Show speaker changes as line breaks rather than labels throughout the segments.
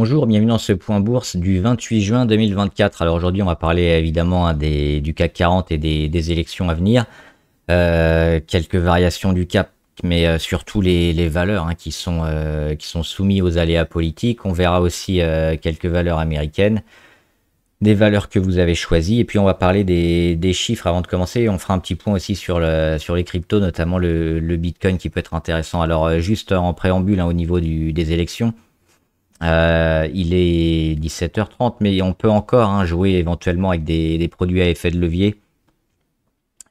Bonjour, bienvenue dans ce point bourse du 28 juin 2024. Alors aujourd'hui, on va parler évidemment hein, du CAC 40 et des, élections à venir. Euh, quelques variations du cap, mais euh, surtout les, valeurs hein, euh, qui, sont, soumises aux aléas politiques. On verra aussi quelques valeurs américaines, des valeurs que vous avez choisies. Et puis on va parler des, chiffres avant de commencer. On fera un petit point aussi sur, les cryptos, notamment le, Bitcoin qui peut être intéressant. Alors juste en préambule hein, au niveau des élections. Euh, il est 17h30, mais on peut encore hein, jouer éventuellement avec des, produits à effet de levier.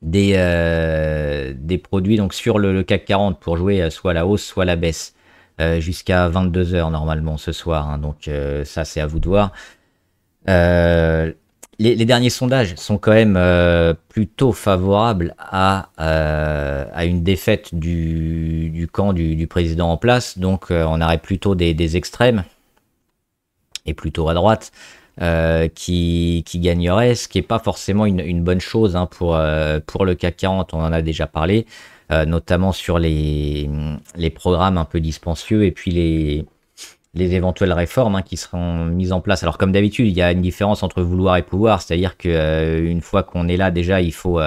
Des, euh, produits donc sur le, CAC 40 pour jouer euh, soit la hausse, soit la baisse. Jusqu'à 22h normalement ce soir. Hein. donc ça, c'est à vous de voir. Les, derniers sondages sont quand même plutôt favorables à, une défaite du, camp du, président en place. Donc on aurait plutôt des extrêmes et plutôt à droite. Euh, qui, gagnerait, ce qui n'est pas forcément une, bonne chose hein, pour, euh, pour le CAC 40, on en a déjà parlé, euh, notamment sur les, programmes un peu dispensieux et puis les, les éventuelles réformes hein, qui seront mises en place. Alors comme d'habitude, il y a une différence entre vouloir et pouvoir, c'est-à-dire que une fois qu'on est là, déjà, il faut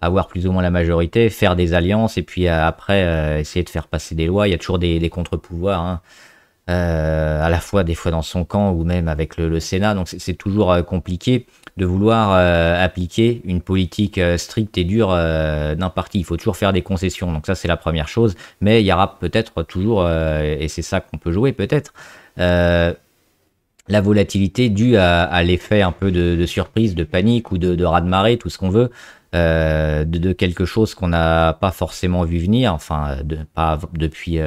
avoir plus ou moins la majorité, faire des alliances et puis après essayer de faire passer des lois. Il y a toujours des, contre-pouvoirs. Hein. Euh, à la fois des fois dans son camp ou même avec le, Sénat. Donc c'est toujours euh, compliqué de vouloir euh, appliquer une politique stricte et dure d'un parti. Il faut toujours faire des concessions. Donc ça c'est la première chose. Mais il y aura peut-être toujours, et c'est ça qu'on peut jouer peut-être, la volatilité due à, l'effet un peu de, surprise, de panique ou de, de de marée tout ce qu'on veut. de, quelque chose qu'on n'a pas forcément vu venir, enfin, pas depuis,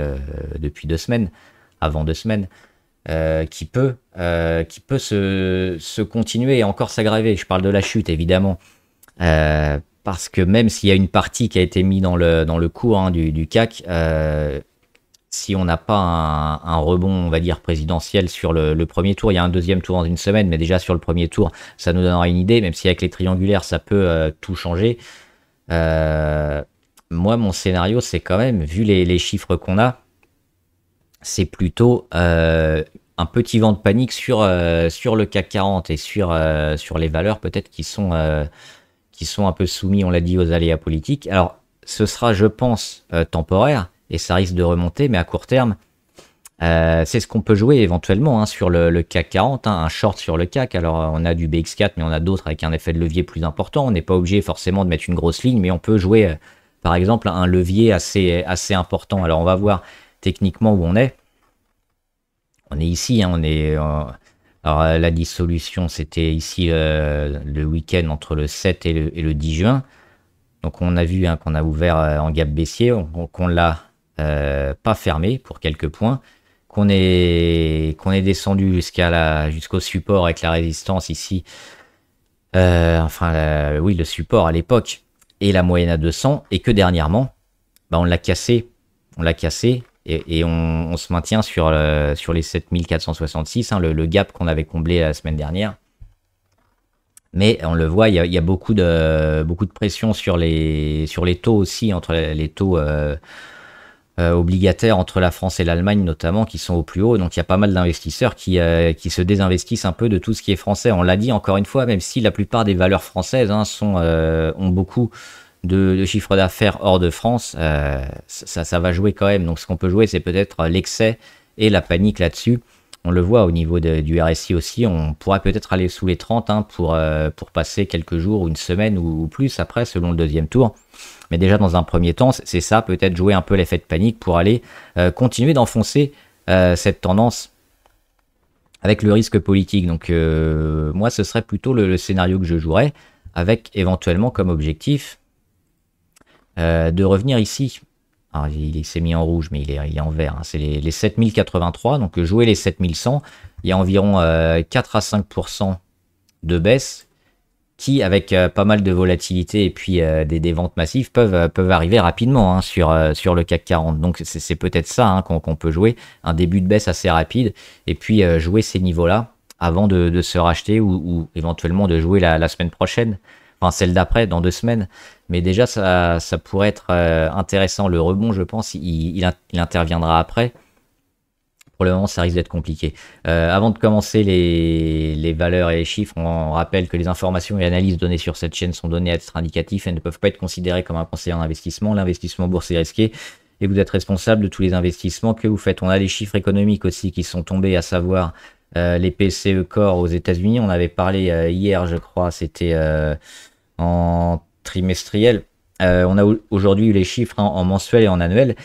depuis deux semaines avant deux semaines, euh, qui peut, euh, qui peut se, continuer et encore s'aggraver. Je parle de la chute, évidemment. Euh, parce que même s'il y a une partie qui a été mise dans le, dans le cours hein, du, CAC, si on n'a pas un, rebond, on va dire, présidentiel sur le, premier tour, il y a un deuxième tour dans une semaine, mais déjà sur le premier tour, ça nous donnera une idée, même si avec les triangulaires, ça peut tout changer. moi, mon scénario, c'est quand même, vu les chiffres qu'on a, c'est plutôt euh, un petit vent de panique sur, euh, sur le CAC 40 et sur, euh, sur les valeurs peut-être qui, sont qui sont un peu soumis, on l'a dit, aux aléas politiques. Alors, ce sera, je pense, temporaire et ça risque de remonter, mais à court terme, c'est ce qu'on peut jouer éventuellement hein, sur le, CAC 40, hein, un short sur le CAC. Alors, on a du BX4, mais on a d'autres avec un effet de levier plus important. On n'est pas obligé forcément de mettre une grosse ligne, mais on peut jouer, par exemple, un levier assez, assez important. Alors, on va voir techniquement où on est. On est ici, hein, on est... Euh, alors euh, la dissolution, c'était ici euh, le week-end entre le 7 et le, 10 juin. Donc on a vu hein, qu'on a ouvert en gap baissier, qu'on l'a pas fermé pour quelques points, qu'on est, qu'on est descendu jusqu'à jusqu'au support avec la résistance ici, enfin oui le support à l'époque, et la moyenne à 200, et que dernièrement, bah, on l'a cassé, on l'a cassé, et, on, se maintient sur, le, euh, sur les 7466, hein, le, gap qu'on avait comblé la semaine dernière. Mais on le voit, il y a, beaucoup, de, beaucoup de pression sur les, sur les taux aussi, entre les taux euh, euh, obligataires entre la France et l'Allemagne notamment, qui sont au plus haut. Donc il y a pas mal d'investisseurs qui, qui se désinvestissent un peu de tout ce qui est français. On l'a dit encore une fois, même si la plupart des valeurs françaises hein, sont, ont beaucoup de, chiffre d'affaires hors de France, euh, ça, va jouer quand même. Donc ce qu'on peut jouer, c'est peut-être euh, l'excès et la panique là-dessus. On le voit au niveau du RSI aussi, on pourrait peut-être aller sous les 30 hein, pour, euh, pour passer quelques jours, ou une semaine ou, plus après, selon le deuxième tour. Mais déjà dans un premier temps, c'est ça, peut-être jouer un peu l'effet de panique pour aller continuer d'enfoncer cette tendance avec le risque politique. Donc moi, ce serait plutôt le scénario que je jouerais, avec éventuellement comme objectif euh, de revenir ici. Alors, il, s'est mis en rouge, mais il est, en vert. Hein. C'est les, 7083. Donc, euh, jouer les 7100, il y a environ 4 euh, à 5% de baisse qui, avec pas mal de volatilité et puis des, ventes massives, peuvent, arriver rapidement hein, sur, le CAC 40. Donc, c'est peut-être ça hein, qu'on peut jouer. Un début de baisse assez rapide et puis jouer ces niveaux-là avant de, se racheter ou, éventuellement de jouer la, la semaine prochaine, enfin celle d'après, dans deux semaines. Mais déjà, ça, pourrait être euh, intéressant. Le rebond, je pense, il, interviendra après. Pour le moment, ça risque d'être compliqué. Euh, avant de commencer les, valeurs et les chiffres, on rappelle que les informations et analyses données sur cette chaîne sont données à être indicatif et ne peuvent pas être considérées comme un conseil en investissement. L'investissement boursier risqué et vous êtes responsable de tous les investissements que vous faites. On a des chiffres économiques aussi qui sont tombés, à savoir euh, les PCE Core aux États-Unis. On avait parlé hier, je crois, c'était en trimestriel. Euh, on a aujourd'hui les chiffres en mensuel et en annuel.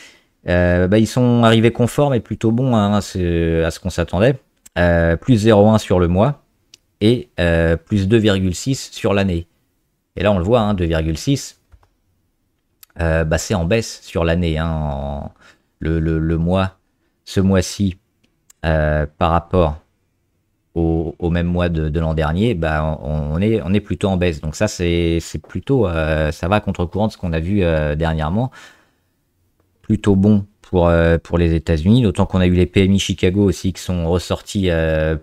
Euh, bah, ils sont arrivés conformes et plutôt bons hein, à ce qu'on s'attendait. Euh, plus 0,1 sur le mois et plus 2,6 sur l'année. Et là, on le voit, 2,6, hein, bah, c'est en baisse sur l'année. Hein, le, mois, ce mois-ci, par rapport au, même mois de, l'an dernier, ben on, est, on est plutôt en baisse. Donc ça, c'est plutôt, euh, ça va contre-courant de ce qu'on a vu euh, dernièrement. Plutôt bon pour, euh, pour les États-Unis, d'autant qu'on a eu les PMI Chicago aussi qui sont ressortis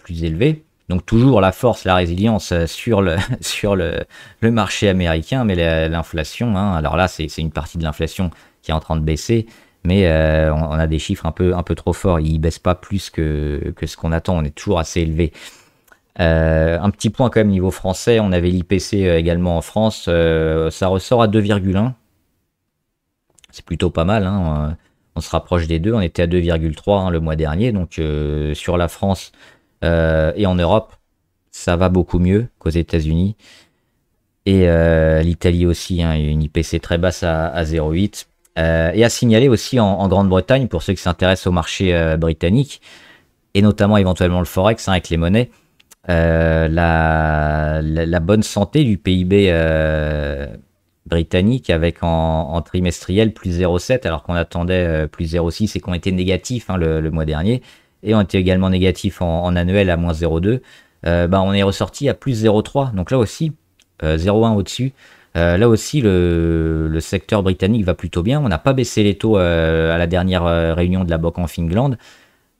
plus élevés. Donc toujours la force, la résilience sur le, sur le, le marché américain, mais l'inflation, hein. alors là, c'est une partie de l'inflation qui est en train de baisser mais euh, on, a des chiffres un peu, un peu trop forts. Ils ne baissent pas plus que, ce qu'on attend. On est toujours assez élevé. Euh, un petit point quand même niveau français, on avait l'IPC euh, également en France, ça ressort à 2,1. C'est plutôt pas mal, hein. on se rapproche des deux, on était à 2,3 hein, le mois dernier, donc sur la France et en Europe, ça va beaucoup mieux qu'aux États-Unis. Et l'Italie aussi, hein. une IPC très basse à 0,8 euh, et à signaler aussi en, Grande-Bretagne, pour ceux qui s'intéressent au marché euh, britannique, et notamment éventuellement le Forex hein, avec les monnaies, euh, la, bonne santé du PIB britannique avec en, trimestriel plus 0,7 alors qu'on attendait plus 0,6 et qu'on était négatif hein, le, mois dernier, et on était également négatif en, annuel à moins 0,2, ben, on est ressorti à plus 0,3, donc là aussi 0,1 au-dessus. Euh, là aussi, le, secteur britannique va plutôt bien. On n'a pas baissé les taux euh, à la dernière euh, réunion de la banque en Finlande.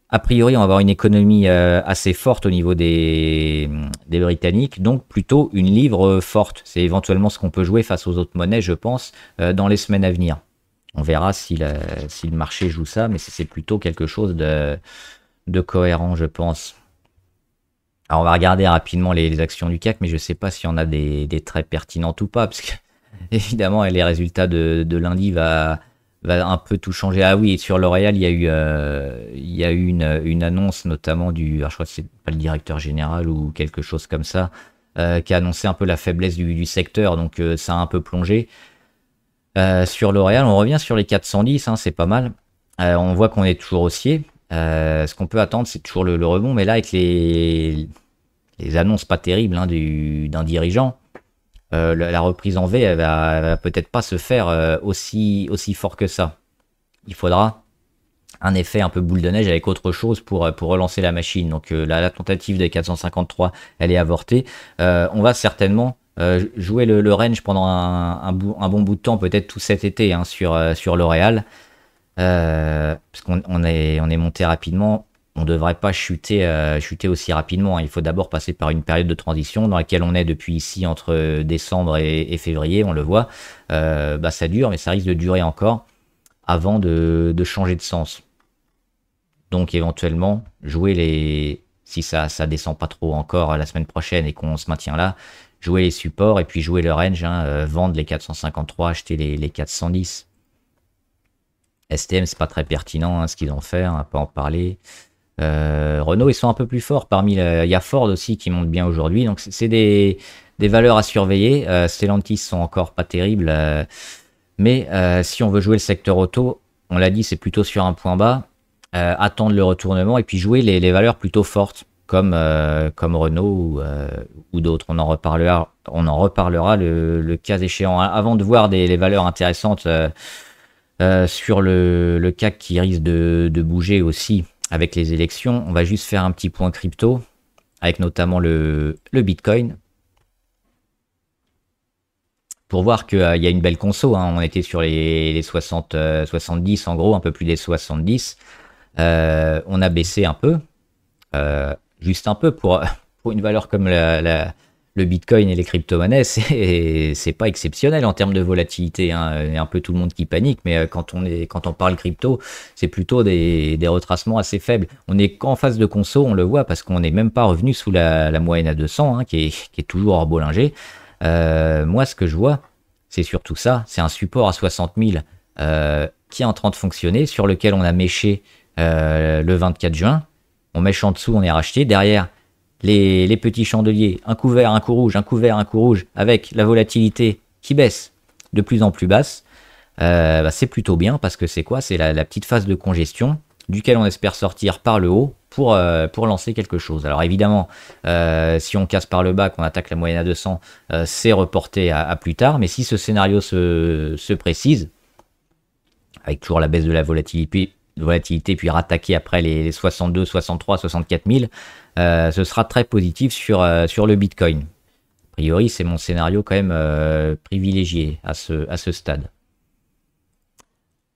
A priori, on va avoir une économie assez forte au niveau des, Britanniques, donc plutôt une livre forte. C'est éventuellement ce qu'on peut jouer face aux autres monnaies, je pense, dans les semaines à venir. On verra si, le marché joue ça, mais c'est plutôt quelque chose de cohérent, je pense. Alors on va regarder rapidement les, actions du CAC, mais je ne sais pas s'il y en a des, traits très pertinentes ou pas, parce que évidemment les résultats de, lundi va, un peu tout changer. Ah oui, sur L'Oréal, il y a eu, euh, eu une, annonce notamment du, je crois que c'est pas le directeur général ou quelque chose comme ça, euh, qui a annoncé un peu la faiblesse du, secteur, donc euh, ça a un peu plongé. sur L'Oréal, on revient sur les 410, hein, c'est pas mal. on voit qu'on est toujours haussier. ce qu'on peut attendre, c'est toujours le, rebond, mais là, avec les, annonces pas terribles hein, d'un dirigeant. Euh, la, reprise en V, elle va, peut-être pas se faire euh, aussi, aussi fort que ça. Il faudra un effet un peu boule de neige avec autre chose pour, euh, pour relancer la machine. Donc la, tentative des 453, elle est avortée. on va certainement jouer le, range pendant un, bon bout de temps, peut-être tout cet été hein, sur, sur L'Oréal. parce qu'on est, on est monté rapidement on ne devrait pas chuter, euh, chuter aussi rapidement. Hein. Il faut d'abord passer par une période de transition dans laquelle on est depuis ici entre décembre et, février, on le voit. Euh, bah, ça dure, mais ça risque de durer encore avant de, changer de sens. Donc éventuellement, jouer les... Si ça ne descend pas trop encore euh, la semaine prochaine et qu'on se maintient là, jouer les supports et puis jouer le range, hein, vendre les 453, acheter les, 410. STM, c'est pas très pertinent hein, ce qu'ils ont fait, on va pas en parler. Euh, Renault, ils sont un peu plus forts parmi. Il y a Ford aussi qui monte bien aujourd'hui. Donc, c'est des, valeurs à surveiller. Euh, Stellantis sont encore pas terribles. Euh, mais si on veut jouer le secteur auto, on l'a dit, c'est plutôt sur un point bas. attendre le retournement et puis jouer les, valeurs plutôt fortes comme, Renault ou, d'autres. On en reparlera, on en reparlera le, cas échéant. Avant de voir des, les valeurs intéressantes. sur le, CAC qui risque de, de bouger aussi, avec les élections. On va juste faire un petit point crypto, avec notamment le, Bitcoin. Pour voir qu'il euh, y a une belle conso, hein. on était sur les, 60, 70 euh, en gros, un peu plus des 70. Euh, on a baissé un peu, juste un peu pour, une valeur comme la, le Bitcoin et les crypto-monnaies, c'est pas exceptionnel en termes de volatilité. Hein. Il y a un peu tout le monde qui panique, mais euh, quand on, est, quand on parle crypto, c'est plutôt des, retracements assez faibles. On n'est qu'en phase de conso, on le voit, parce qu'on n'est même pas revenu sous la, moyenne à 200, hein, qui, est, toujours hors Bollinger. Euh, moi, ce que je vois, c'est surtout ça. C'est un support à 60 000 euh, qui est en train de fonctionner, sur lequel on a méché le 24 juin. On mèche en dessous, on est racheté. Derrière, les, petits chandeliers, un couvert, un coup rouge, un couvert, un coup rouge, avec la volatilité qui baisse de plus en plus basse, euh, bah, c'est plutôt bien parce que c'est quoi C'est la, petite phase de congestion duquel on espère sortir par le haut pour, euh, pour lancer quelque chose. Alors évidemment, euh, si on casse par le bas, qu'on attaque la moyenne à 200, c'est reporté à, plus tard, mais si ce scénario se, se précise, avec toujours la baisse de la volatilité, de volatilité puis rattaquer après les, 62, 63, 64 000, ce sera très positif sur, euh, sur le Bitcoin. A priori, c'est mon scénario quand même euh, privilégié à ce, à ce stade.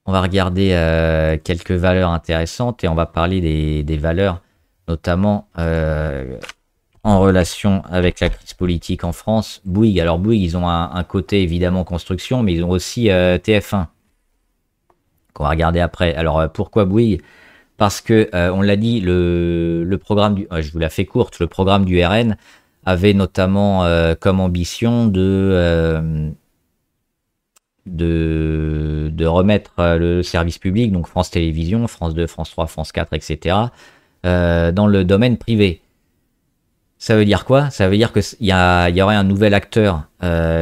On va regarder euh, quelques valeurs intéressantes et on va parler des, valeurs, notamment en relation avec la crise politique en France. Bouygues, alors Bouygues, ils ont un côté évidemment construction, mais ils ont aussi TF1 qu'on va regarder après. Alors euh, pourquoi Bouygues Parce que, euh, on l'a dit, le, programme du, euh, je vous la fais courte, le programme du RN avait notamment comme ambition de, de, remettre le service public, donc France Télévisions, France 2, France 3, France 4, etc., dans le domaine privé. Ça veut dire quoi Ça veut dire qu'il y, y aurait un nouvel acteur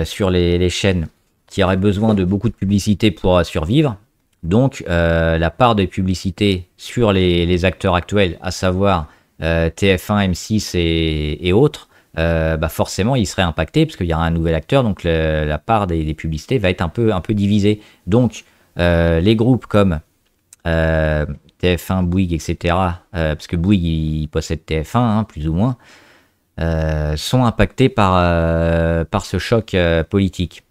sur les, les chaînes qui aurait besoin de beaucoup de publicité pour survivre, donc euh, la part des publicités sur les, acteurs actuels, à savoir euh, TF1, M6 et, autres, euh, bah, forcément ils seraient impactés, parce qu'il y aura un nouvel acteur, donc la part des, publicités va être un peu, un peu divisée. Donc les groupes comme TF1, Bouygues, etc., parce que Bouygues il, possède TF1 hein, plus ou moins, sont impactés par, par ce choc politique.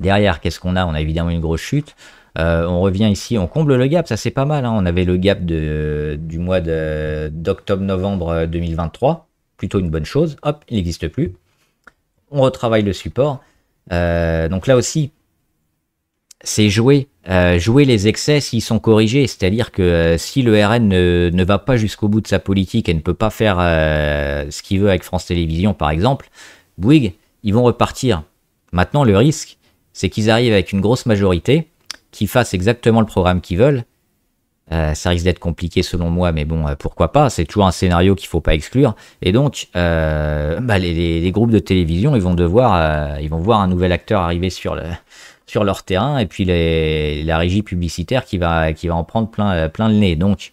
Derrière, qu'est-ce qu'on a On a évidemment une grosse chute. Euh, on revient ici, on comble le gap, ça c'est pas mal. Hein. On avait le gap de, du mois d'octobre-novembre 2023, euh, plutôt une bonne chose. Hop, il n'existe plus. On retravaille le support. Euh, donc là aussi, c'est jouer, jouer les excès s'ils sont corrigés. C'est-à-dire que si le RN ne, va pas jusqu'au bout de sa politique et ne peut pas faire ce qu'il veut avec France Télévisions, par exemple, Bouygues, ils vont repartir. Maintenant, le risque, c'est qu'ils arrivent avec une grosse majorité qui fassent exactement le programme qu'ils veulent. Euh, ça risque d'être compliqué selon moi, mais bon, euh, pourquoi pas C'est toujours un scénario qu'il ne faut pas exclure. Et donc, euh, bah, les, groupes de télévision, ils vont devoir, ils vont voir un nouvel acteur arriver sur, leur terrain, et puis la régie publicitaire qui va, qui va en prendre plein, le nez. Donc,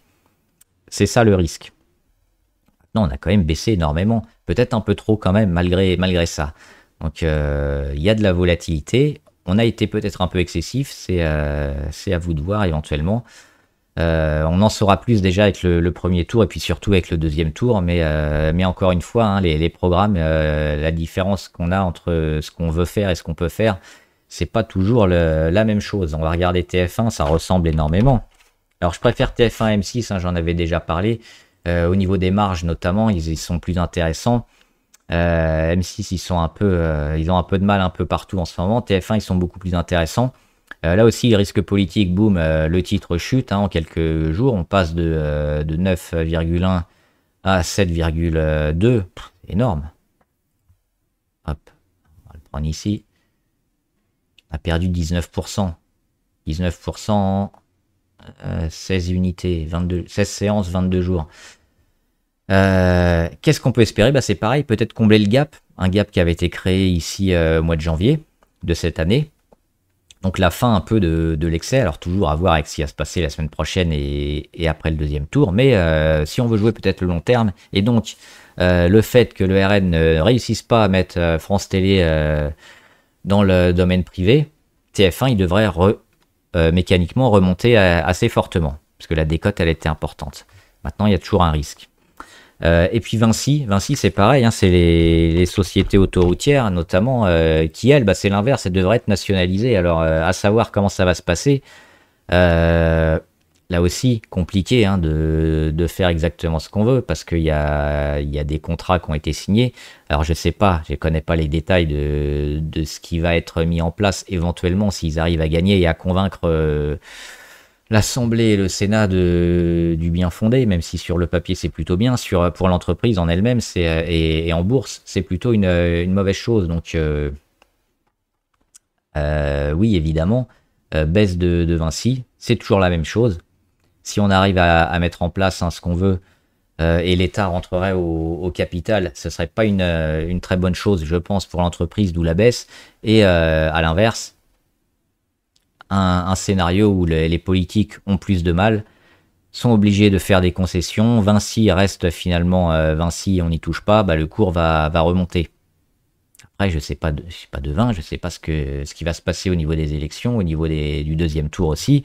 c'est ça le risque. Non, on a quand même baissé énormément, peut-être un peu trop quand même, malgré, malgré ça. Donc, il y a de la volatilité on a été peut-être un peu excessif, c'est euh, à vous de voir éventuellement. Euh, on en saura plus déjà avec le, premier tour et puis surtout avec le deuxième tour. Mais, euh, mais encore une fois, hein, les, programmes, la différence qu'on a entre ce qu'on veut faire et ce qu'on peut faire, c'est pas toujours la même chose. On va regarder TF1, ça ressemble énormément. Alors je préfère TF1 M6, hein, j'en avais déjà parlé. au niveau des marges notamment, ils, ils sont plus intéressants. Euh, M6, ils sont un peu, euh, ils ont un peu de mal un peu partout en ce moment. TF1, ils sont beaucoup plus intéressants. Euh, là aussi, risque politique, boum, le titre chute hein, en quelques jours. On passe de, 9,1 à 7,2. Énorme. Hop, on va le prendre ici. On a perdu 19%. 19%, 16 unités, 22, 16 séances, 22 jours. Euh, qu'est-ce qu'on peut espérer bah, C'est pareil, peut-être combler le gap, un gap qui avait été créé ici euh, au mois de janvier de cette année. Donc la fin un peu de, l'excès, alors toujours à voir avec ce qui va se passer la semaine prochaine et, après le deuxième tour, mais euh, si on veut jouer peut-être le long terme, et donc le fait que le RN ne réussisse pas à mettre France Télé dans le domaine privé, TF1, il devrait mécaniquement remonter assez fortement, parce que la décote, elle était importante. Maintenant, il y a toujours un risque. Euh, et puis Vinci, Vinci c'est pareil, hein, c'est les, sociétés autoroutières notamment, euh, qui elles, bah, c'est l'inverse, elles devraient être nationalisées. Alors euh, à savoir comment ça va se passer, là aussi compliqué hein, de, faire exactement ce qu'on veut, parce qu'il y a, des contrats qui ont été signés. Alors je sais pas, je connais pas les détails de, de ce qui va être mis en place éventuellement s'ils arrivent à gagner et à convaincre l'Assemblée et le Sénat de, du bien fondé, même si sur le papier c'est plutôt bien, sur, pour l'entreprise en elle-même et, et, en bourse, c'est plutôt une, mauvaise chose. Donc, euh, euh, oui, évidemment, euh, baisse de, de Vinci, c'est toujours la même chose. Si on arrive à, mettre en place hein, ce qu'on veut et l'État rentrerait au, capital, ce ne serait pas une, très bonne chose, je pense, pour l'entreprise, d'où la baisse. Et à l'inverse, un, scénario où les politiques ont plus de mal, sont obligés de faire des concessions, Vinci reste finalement euh, Vinci, on n'y touche pas, bah, le cours va, remonter. Après, je sais pas de, je pas de vin, je ne sais pas ce, que, ce qui va se passer au niveau des élections, au niveau du deuxième tour aussi.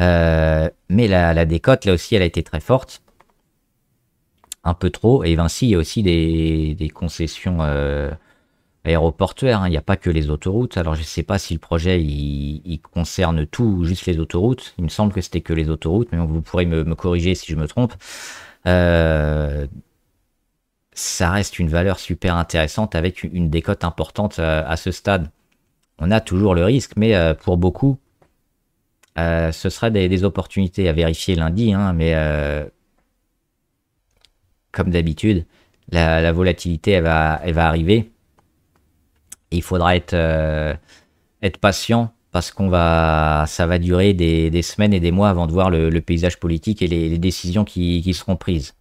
Euh, mais la, décote, là aussi, elle a été très forte. Un peu trop. Et Vinci, il y a aussi des, concessions euh, aéroportuaire. Hein. Il n'y a pas que les autoroutes. Alors, je ne sais pas si le projet il, concerne tout ou juste les autoroutes. Il me semble que c'était que les autoroutes, mais vous pourrez me, corriger si je me trompe. Euh, ça reste une valeur super intéressante avec une décote importante euh, à ce stade. On a toujours le risque, mais euh, pour beaucoup, ce sera des, opportunités à vérifier lundi, hein. mais comme d'habitude, la, volatilité, elle va arriver il faudra euh, être, patient parce qu'on va, ça va durer des, semaines et des mois avant de voir le, paysage politique et les, décisions qui, seront prises.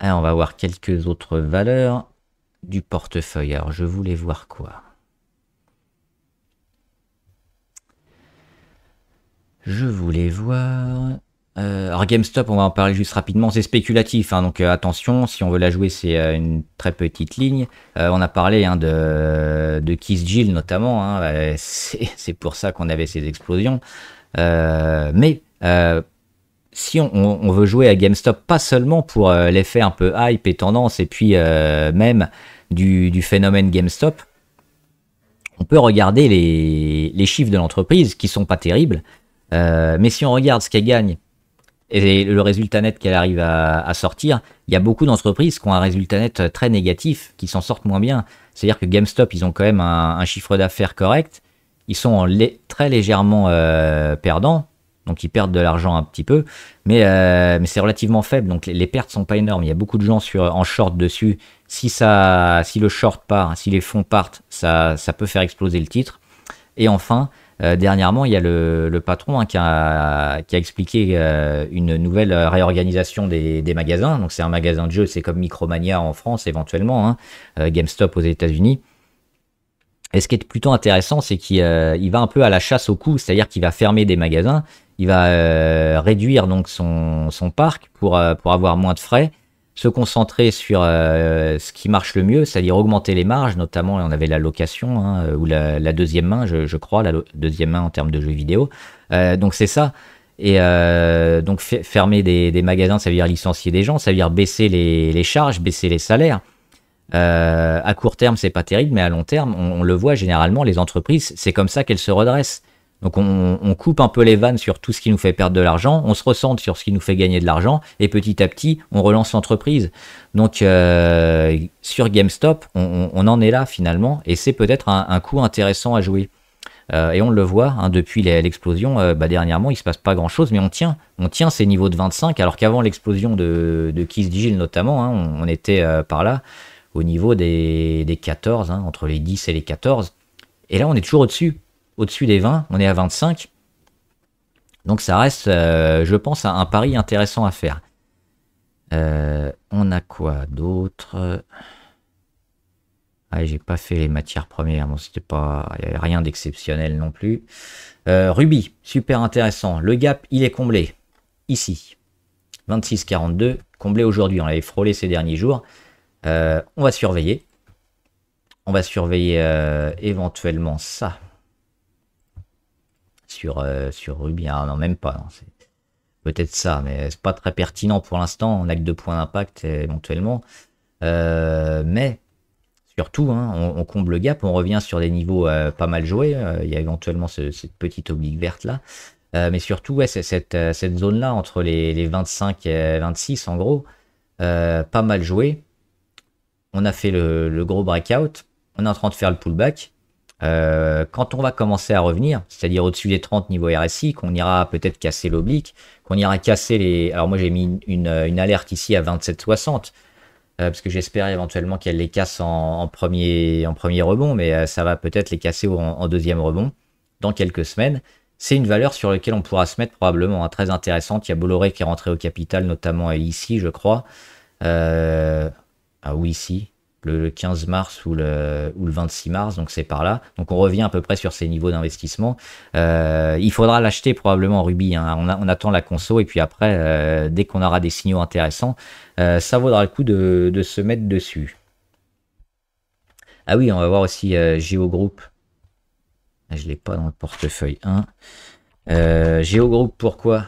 Ah, on va voir quelques autres valeurs du portefeuille. Alors, je voulais voir quoi Je voulais voir... Euh, alors GameStop, on va en parler juste rapidement, c'est spéculatif, hein, donc euh, attention, si on veut la jouer, c'est euh, une très petite ligne. on a parlé hein, de, Kiss Jill notamment, hein, c'est pour ça qu'on avait ces explosions. mais si on, veut jouer à GameStop, pas seulement pour l'effet un peu hype et tendance, et puis même du, phénomène GameStop, on peut regarder les, les chiffres de l'entreprise qui sont pas terribles. mais si on regarde ce qu'elle gagne et le résultat net qu'elle arrive à, sortir, il y a beaucoup d'entreprises qui ont un résultat net très négatif, qui s'en sortent moins bien. C'est-à-dire que GameStop, ils ont quand même un, chiffre d'affaires correct, ils sont très légèrement euh, perdants, donc ils perdent de l'argent un petit peu, euh, mais, c'est relativement faible, donc les, les, pertes sont pas énormes. Il y a beaucoup de gens sur, en short dessus. Si, le short part, si les fonds partent, ça peut faire exploser le titre. Et enfin, euh, dernièrement, il y a le, patron hein, qui, a, expliqué euh, une nouvelle réorganisation des, magasins. Donc, c'est un magasin de jeux, c'est comme Micromania en France éventuellement, hein, euh, GameStop aux États-Unis. Et ce qui est plutôt intéressant, c'est qu'il va un peu à la chasse au coût, c'est-à-dire qu'il va fermer des magasins, il va réduire donc son, parc pour avoir moins de frais se concentrer sur euh, ce qui marche le mieux, c'est-à-dire augmenter les marges, notamment on avait la location hein, euh, ou la, deuxième main, je, crois, la deuxième main en termes de jeux vidéo. Euh, donc c'est ça. Et donc fermer des, magasins, ça veut dire licencier des gens, ça veut dire baisser les, charges, baisser les salaires. à court terme, c'est pas terrible, mais à long terme, on le voit généralement, les entreprises, c'est comme ça qu'elles se redressent. Donc on, coupe un peu les vannes sur tout ce qui nous fait perdre de l'argent, on se ressente sur ce qui nous fait gagner de l'argent, et petit à petit, on relance l'entreprise. Donc euh, sur GameStop, on, en est là finalement, et c'est peut-être un, coup intéressant à jouer. Euh, et on le voit, hein, depuis l'explosion, euh, bah, dernièrement, il ne se passe pas grand-chose, mais on tient. On tient ces niveaux de 25, alors qu'avant l'explosion de, Kiss Digital notamment, hein, on, était par là, au niveau des, 14, hein, entre les 10 et les 14. Et là, on est toujours au-dessus au-dessus des 20, on est à 25. Donc ça reste, euh, je pense, un pari intéressant à faire. Euh, on a quoi d'autre ah, j'ai pas fait les matières premières, bon, c'était pas rien d'exceptionnel non plus. Euh, Ruby, super intéressant. Le gap, il est comblé. Ici. 26,42, comblé aujourd'hui. On l'avait frôlé ces derniers jours. on va surveiller. On va surveiller éventuellement ça. Euh, sur, Ruby. Hein. non, même pas. Hein. C'est peut-être ça, mais c'est pas très pertinent pour l'instant. On a que deux points d'impact éventuellement. Euh, mais surtout, hein, on, comble le gap. On revient sur des niveaux euh, pas mal joués. Il y a éventuellement cette petite oblique verte là. mais surtout, c'est cette, cette zone-là entre les, 25 et 26, en gros, pas mal joué On a fait le, le gros breakout. On est en train de faire le pullback euh, quand on va commencer à revenir, c'est-à-dire au-dessus des 30 niveaux RSI, qu'on ira peut-être casser l'oblique, qu'on ira casser les... Alors moi j'ai mis une, alerte ici à 27,60, euh, parce que j'espère éventuellement qu'elle les casse en, premier, en premier rebond, mais euh, ça va peut-être les casser en, deuxième rebond dans quelques semaines. C'est une valeur sur laquelle on pourra se mettre probablement, hein, très intéressante. Il y a Bolloré qui est rentré au capital, notamment ici, je crois. ah oui, ici, le 15 mars ou le, ou le 26 mars, donc c'est par là. Donc on revient à peu près sur ces niveaux d'investissement. Euh, il faudra l'acheter probablement en rubis. Hein. on, attend la conso et puis après, euh, dès qu'on aura des signaux intéressants, euh, ça vaudra le coup de, se mettre dessus. Ah oui, on va voir aussi Geogroup. Ah, je ne l'ai pas dans le portefeuille 1. Geogroup, pourquoi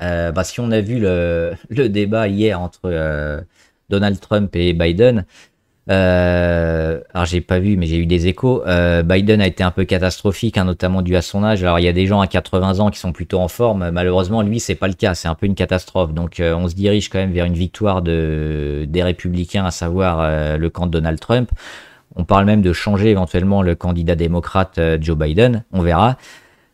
bah, Si on a vu le, le débat hier entre Donald Trump et Biden. Euh, alors j'ai pas vu, mais j'ai eu des échos. Euh, Biden a été un peu catastrophique, hein, notamment dû à son âge. Alors il y a des gens à 80 ans qui sont plutôt en forme. Malheureusement, lui, c'est pas le cas. C'est un peu une catastrophe. Donc euh, on se dirige quand même vers une victoire de, des républicains, à savoir le camp de Donald Trump. On parle même de changer éventuellement le candidat démocrate Joe Biden. On verra.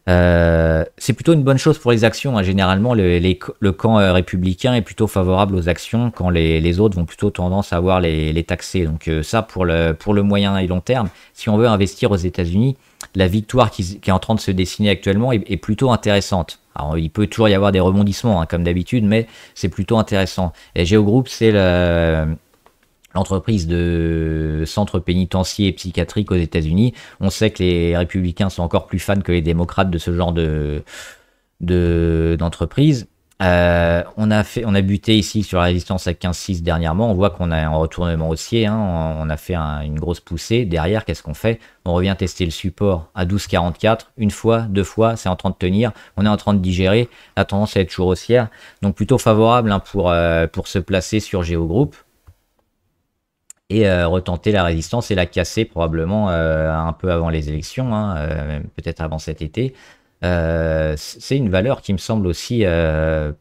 Euh, c'est plutôt une bonne chose pour les actions. Hein. Généralement, le, camp euh, républicain est plutôt favorable aux actions quand les, autres vont plutôt tendance à voir les, les taxer. Donc euh, ça, pour le, pour le moyen et long terme, si on veut investir aux États-Unis, la victoire qui, est en train de se dessiner actuellement est, plutôt intéressante. Alors, il peut toujours y avoir des rebondissements, hein, comme d'habitude, mais c'est plutôt intéressant. Et géogroupe c'est le l'entreprise de centre pénitentiaire et psychiatrique aux États-Unis. On sait que les républicains sont encore plus fans que les démocrates de ce genre d'entreprise. Euh, on a fait, on a buté ici sur la résistance à 15,6 dernièrement. On voit qu'on a un retournement haussier. Hein. On, a fait une grosse poussée. Derrière, qu'est-ce qu'on fait On revient tester le support à 12,44 une fois, deux fois. C'est en train de tenir. On est en train de digérer. La tendance est toujours haussière. Donc plutôt favorable hein, pour euh, pour se placer sur Géogroupe et euh, retenter la résistance et la casser probablement euh, un peu avant les élections, hein, euh, peut-être avant cet été. c'est une valeur qui me semble aussi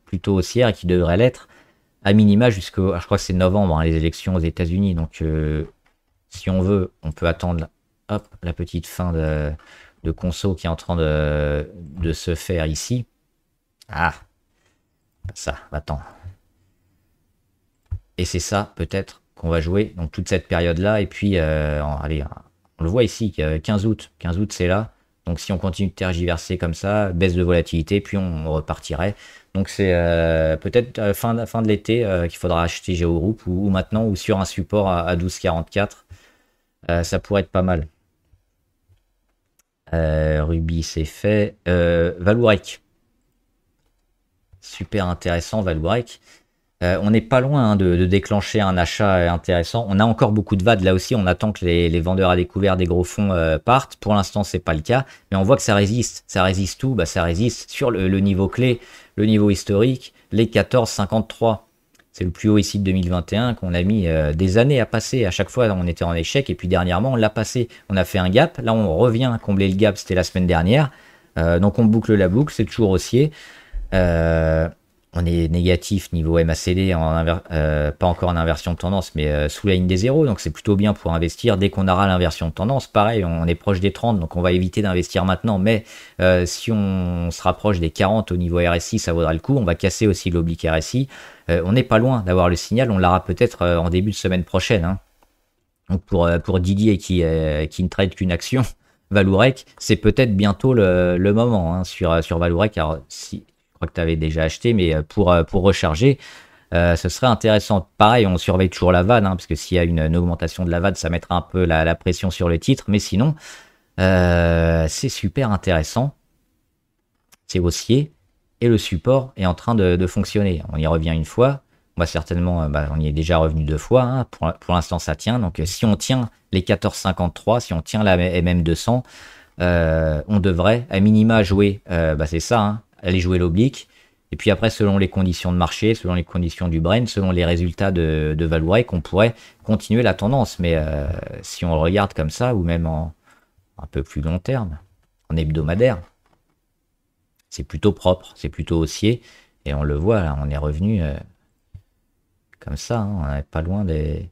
plutôt haussière et qui devrait l'être à minima jusqu'au, ah, je crois que c'est novembre, hein, les élections aux États-Unis. Donc, si on veut, on peut attendre la petite fin de, de conso qui est en train de, se faire ici. Ah, ça, attends. Et c'est ça, peut-être, on va jouer. Donc toute cette période-là. Et puis, euh, on le voit ici, 15 euh, août. 15 août, c'est là. Donc si on continue de tergiverser comme ça, baisse de volatilité, puis on repartirait. Donc c'est euh, peut-être fin, fin de l'été qu'il faudra acheter GeoGroup ou, ou, maintenant ou sur un support à, 12,44. ça pourrait être pas mal. Ruby, c'est fait. Valourec. Super intéressant, Valourec. Euh, on n'est pas loin hein, de, déclencher un achat euh, intéressant. On a encore beaucoup de vades là aussi. On attend que les, vendeurs à découvert des gros fonds euh, partent. Pour l'instant, c'est pas le cas, mais on voit que ça résiste. Ça résiste tout. Bah, ça résiste sur le, niveau clé, le niveau historique, les 14,53. C'est le plus haut ici de 2021 qu'on a mis des années à passer. À chaque fois, on était en échec et puis dernièrement, on l'a passé. On a fait un gap. Là, on revient combler le gap. C'était la semaine dernière. donc, on boucle la boucle. C'est toujours haussier. Euh, on est négatif niveau MACD, euh, pas encore en inversion de tendance, mais euh, sous la ligne des zéros, donc c'est plutôt bien pour investir. Dès qu'on aura l'inversion de tendance, pareil, on est proche des 30, donc on va éviter d'investir maintenant, mais euh, si on se rapproche des 40 au niveau RSI, ça vaudra le coup, on va casser aussi l'oblique RSI. on n'est pas loin d'avoir le signal, on l'aura peut-être en début de semaine prochaine. Hein. Donc pour, pour Didier qui, qui ne traite qu'une action, Valourec, c'est peut-être bientôt le, moment hein, sur, sur Valourec. Alors, si, crois que tu avais déjà acheté, mais euh, pour, euh, pour recharger, euh, ce serait intéressant. Pareil, on surveille toujours la VAD, hein, parce que s'il y a une, augmentation de la VAD, ça mettra un peu la, la pression sur le titre, mais sinon, c'est super intéressant. C'est haussier, et le support est en train de, fonctionner. On y revient une fois. Moi, certainement, bah, on y est déjà revenu deux fois. Hein. Pour, l'instant, ça tient. Donc, si on tient les 14,53, si on tient la MM200, on devrait à minima jouer, bah, c'est ça, hein aller jouer l'oblique. Et puis après, selon les conditions de marché, selon les conditions du brain, selon les résultats de, de on pourrait continuer la tendance. Mais euh, si on regarde comme ça, ou même en un peu plus long terme, en hebdomadaire, c'est plutôt propre, c'est plutôt haussier. Et on le voit, là, on est revenu euh, comme ça, hein. on n'est pas loin des,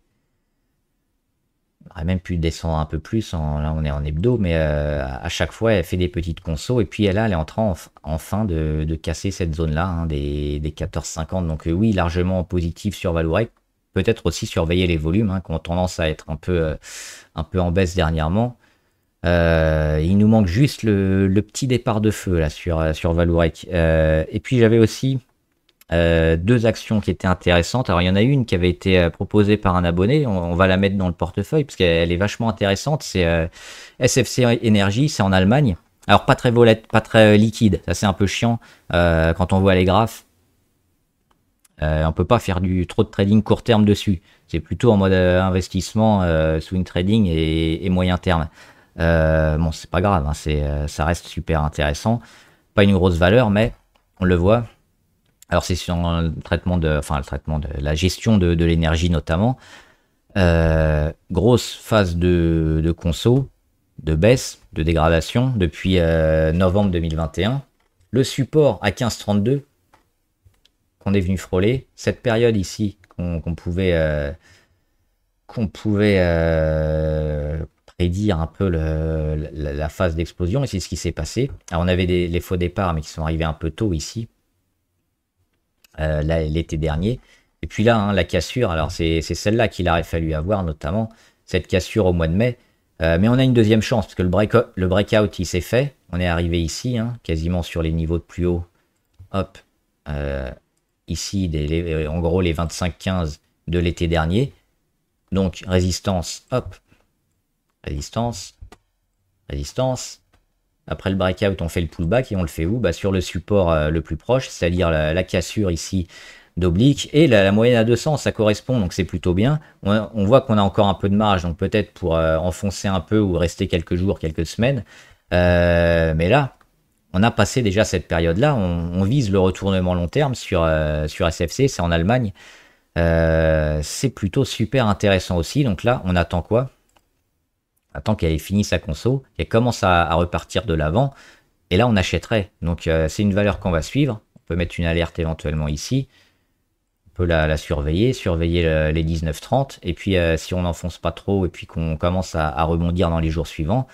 aurait même pu descendre un peu plus, là on est en hebdo, mais euh, à chaque fois elle fait des petites consos et puis elle, elle est en train enfin de, casser cette zone-là hein, des, 14,50. Donc euh, oui, largement positif sur Valourec. Peut-être aussi surveiller les volumes hein, qui ont tendance à être un peu, euh, un peu en baisse dernièrement. il nous manque juste le, petit départ de feu là sur, sur Valourec. et puis j'avais aussi euh, deux actions qui étaient intéressantes. Alors il y en a une qui avait été euh, proposée par un abonné, on, va la mettre dans le portefeuille parce qu'elle est vachement intéressante, c'est euh, SFC Energy, c'est en Allemagne. Alors pas très volette, pas très liquide, ça c'est un peu chiant quand on voit les graphes. on peut pas faire du trop de trading court terme dessus. C'est plutôt en mode investissement, swing trading et, moyen terme. bon, c'est pas grave, hein. ça reste super intéressant. Pas une grosse valeur, mais on le voit, alors c'est sur le traitement de, enfin le traitement de la gestion de, l'énergie notamment. Euh, grosse phase de, conso, de baisse, de dégradation depuis euh, novembre 2021. Le support à 15,32 qu'on est venu frôler, cette période ici qu'on pouvait, qu'on pouvait euh, prédire un peu la, phase d'explosion et c'est ce qui s'est passé. Alors on avait des, les faux départs mais qui sont arrivés un peu tôt ici euh, l'été dernier. Et puis là, hein, la cassure, alors c'est celle-là qu'il aurait fallu avoir notamment, cette cassure au mois de mai. Euh, mais on a une deuxième chance, parce que le, break le breakout, il s'est fait. On est arrivé ici, hein, quasiment sur les niveaux de plus haut. Hop, euh, ici, en gros, les 25-15 de l'été dernier. Donc, résistance, hop, résistance, résistance, après le breakout, on fait le pullback et on le fait où bah, Sur le support euh, le plus proche, c'est-à-dire la, cassure ici d'oblique et la, moyenne à 200, ça correspond, donc c'est plutôt bien. On, voit qu'on a encore un peu de marge, donc peut-être pour euh, enfoncer un peu ou rester quelques jours, quelques semaines. Euh, mais là, on a passé déjà cette période-là. On, on, vise le retournement long terme sur, sur SFC, c'est en Allemagne. c'est plutôt super intéressant aussi. Donc là, on attend quoi Attends qu'elle ait fini sa conso, qu'elle commence à, repartir de l'avant, et là on achèterait. Donc euh, c'est une valeur qu'on va suivre. On peut mettre une alerte éventuellement ici. On peut la, surveiller, surveiller euh, les 19,30. Et puis euh, si on n'enfonce pas trop et puis qu'on commence à, rebondir dans les jours suivants,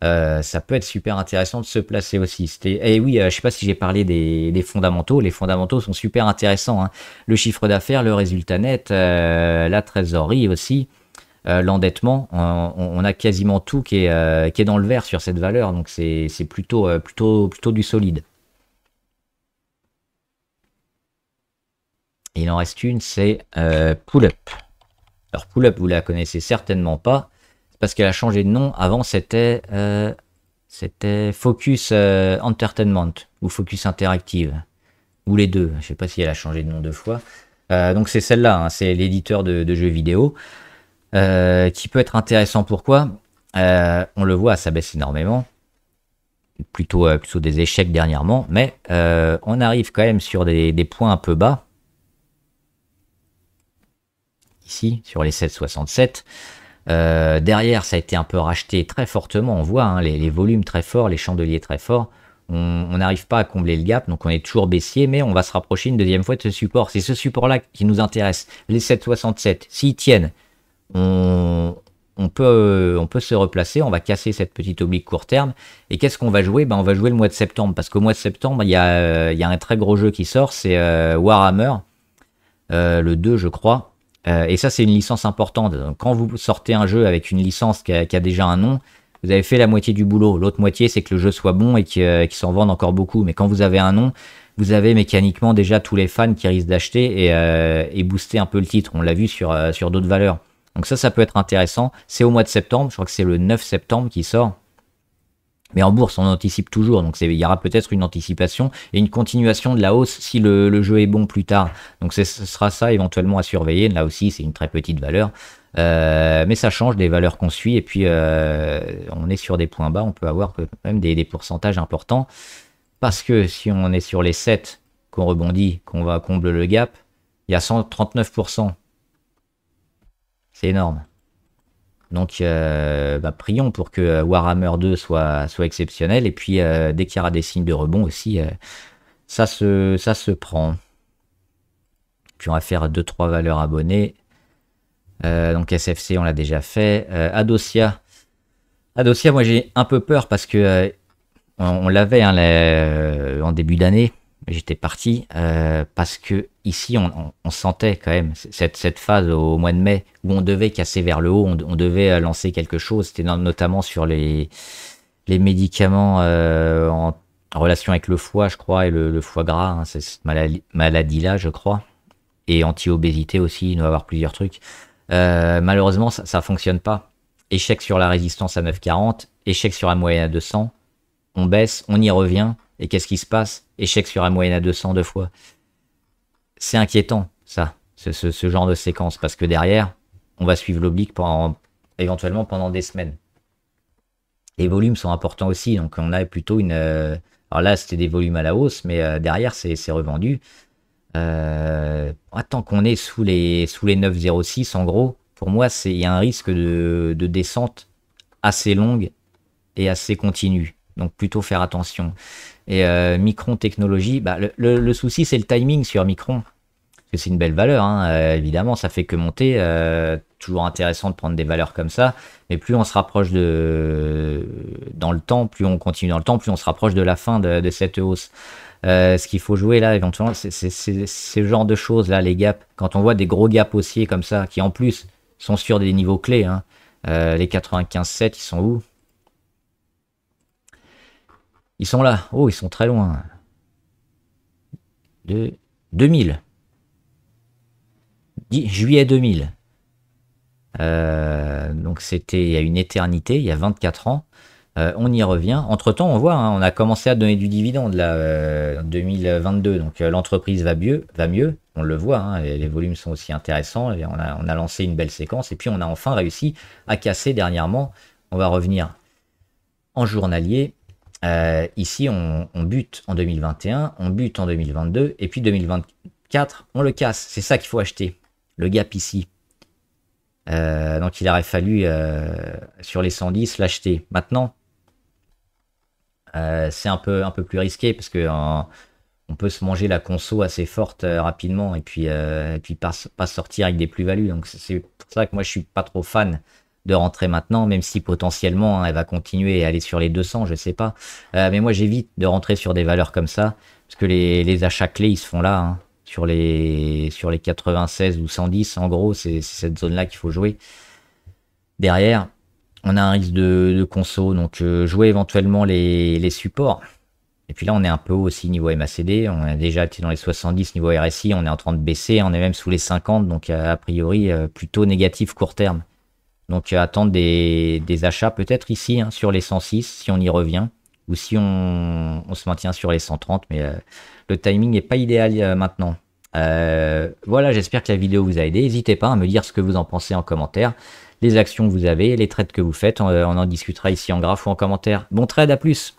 ça peut être super intéressant de se placer aussi. Et eh oui, je ne sais pas si j'ai parlé des, fondamentaux. Les fondamentaux sont super intéressants. Hein. Le chiffre d'affaires, le résultat net, la trésorerie aussi. Euh, l'endettement, on, a quasiment tout qui est, euh, qui est dans le vert sur cette valeur, donc c'est plutôt, euh, plutôt, plutôt du solide. il en reste une, c'est Pull Up. Alors Pull Up, vous la connaissez certainement pas, parce qu'elle a changé de nom. Avant, c'était c'était Focus Entertainment ou Focus Interactive, ou les deux. Je ne sais pas si elle a changé de nom deux fois. donc c'est celle-là, hein. c'est l'éditeur de, jeux vidéo. Euh, qui peut être intéressant. Pourquoi euh, On le voit, ça baisse énormément. Plutôt, que euh, plutôt des échecs dernièrement. Mais on arrive quand même sur des, points un peu bas. Ici, sur les 7,67. derrière, ça a été un peu racheté très fortement. On voit hein, les, les, volumes très forts, les chandeliers très forts. On n'arrive pas à combler le gap, donc on est toujours baissier, mais on va se rapprocher une deuxième fois de ce support. C'est ce support-là qui nous intéresse. Les 7,67, s'ils tiennent, euh, on, peut, se replacer, on va casser cette petite oblique court terme. Et qu'est-ce qu'on va jouer ben, On va jouer le mois de septembre, parce qu'au mois de septembre, il y, a, euh, un très gros jeu qui sort, c'est euh, Warhammer, le 2 je crois. et ça c'est une licence importante. quand vous sortez un jeu avec une licence qui a, déjà un nom, vous avez fait la moitié du boulot. L'autre moitié c'est que le jeu soit bon et qu'il s'en vende encore beaucoup. Mais quand vous avez un nom, vous avez mécaniquement déjà tous les fans qui risquent d'acheter et, et, booster un peu le titre. On l'a vu sur d'autres valeurs. Donc ça, ça peut être intéressant. C'est au mois de septembre, je crois que c'est le 9 septembre qui sort. Mais en bourse, on anticipe toujours, donc il y aura peut-être une anticipation et une continuation de la hausse si le, jeu est bon plus tard. Donc ce sera ça éventuellement à surveiller. Là aussi, c'est une très petite valeur. Euh, mais ça change des valeurs qu'on suit et puis euh, on est sur des points bas, on peut avoir quand même des, des pourcentages importants. Parce que si on est sur les 7, qu'on rebondit, qu'on va combler le gap, il y a 139% c'est énorme. Donc, euh, bah, prions pour que euh, Warhammer 2 soit, soit exceptionnel. Et puis, euh, dès qu'il y aura des signes de rebond aussi, ça, se, ça se prend. Puis, on va faire deux trois valeurs abonnées. donc, SFC, on l'a déjà fait. Adosia. Adosia, moi, j'ai un peu peur parce que on, l'avait hein, en début d'année. J'étais parti euh, parce que ici, on, sentait quand même cette, phase au, mois de mai où on devait casser vers le haut, on, devait euh, lancer quelque chose. C'était notamment sur les, médicaments euh, en, relation avec le foie, je crois, et le, foie gras, hein, cette maladie-là, je crois. Et anti-obésité aussi, il doit y avoir plusieurs trucs. malheureusement, ça ne fonctionne pas. Échec sur la résistance à 9,40, échec sur la moyenne à 200, on baisse, on y revient, et qu'est-ce qui se passe Échec sur la moyenne à 200 deux fois. C'est inquiétant, ça, ce, genre de séquence, parce que derrière, on va suivre l'oblique éventuellement pendant des semaines. Les volumes sont importants aussi, donc on a plutôt une... Euh, alors là, c'était des volumes à la hausse, mais euh, derrière, c'est revendu. Euh, tant qu'on est sous les, sous les 9,06, en gros, pour moi, il y a un risque de, de descente assez longue et assez continue. Donc plutôt faire attention. Et euh, Micron Technologie, bah, le, souci c'est le timing sur Micron. Parce que c'est une belle valeur, hein. euh, évidemment, ça fait que monter. Euh, toujours intéressant de prendre des valeurs comme ça. Mais plus on se rapproche de dans le temps, plus on continue dans le temps, plus on se rapproche de la fin de, cette hausse. ce qu'il faut jouer là, éventuellement, c'est ce genre de choses là, les gaps. Quand on voit des gros gaps haussiers comme ça, qui en plus sont sur des niveaux clés, hein, les 95,7, ils sont où ils sont là. Oh, ils sont très loin. De 2000. juillet 2000. Euh, donc c'était il une éternité, il y a 24 ans. Euh, on y revient. Entre-temps, on voit, hein, on a commencé à donner du dividende là, en euh, 2022. Donc l'entreprise va mieux, va mieux, on le voit, hein, les, volumes sont aussi intéressants. Et on, a, on, a, lancé une belle séquence et puis on a enfin réussi à casser dernièrement. On va revenir en journalier. Euh, ici, on, bute en 2021, on bute en 2022, et puis 2024, on le casse. C'est ça qu'il faut acheter, le gap ici. Euh, donc il aurait fallu euh, sur les 110 l'acheter. Maintenant, c'est un peu, un peu plus risqué parce que on peut se manger la conso assez forte rapidement et puis, puis pas, pas, sortir avec des plus-values. Donc c'est pour ça que moi je suis pas trop fan de rentrer maintenant, même si potentiellement hein, elle va continuer et aller sur les 200, je sais pas. Euh, mais moi j'évite de rentrer sur des valeurs comme ça, parce que les, achats clés ils se font là, hein. sur, les, sur les 96 ou 110, en gros, c'est cette zone-là qu'il faut jouer. Derrière, on a un risque de, conso, donc euh, jouer éventuellement les, les, supports. Et puis là, on est un peu haut aussi niveau MACD, on a déjà été dans les 70 niveau RSI, on est en train de baisser, on est même sous les 50, donc euh, a priori plutôt négatif court terme. Donc attendre des, achats peut-être ici hein, sur les 106 si on y revient ou si on, se maintient sur les 130 mais euh, le timing n'est pas idéal euh, maintenant. Euh, voilà, j'espère que la vidéo vous a aidé. N'hésitez pas à me dire ce que vous en pensez en commentaire, les actions que vous avez, les trades que vous faites. On, on en discutera ici en graphe ou en commentaire. Bon trade, à plus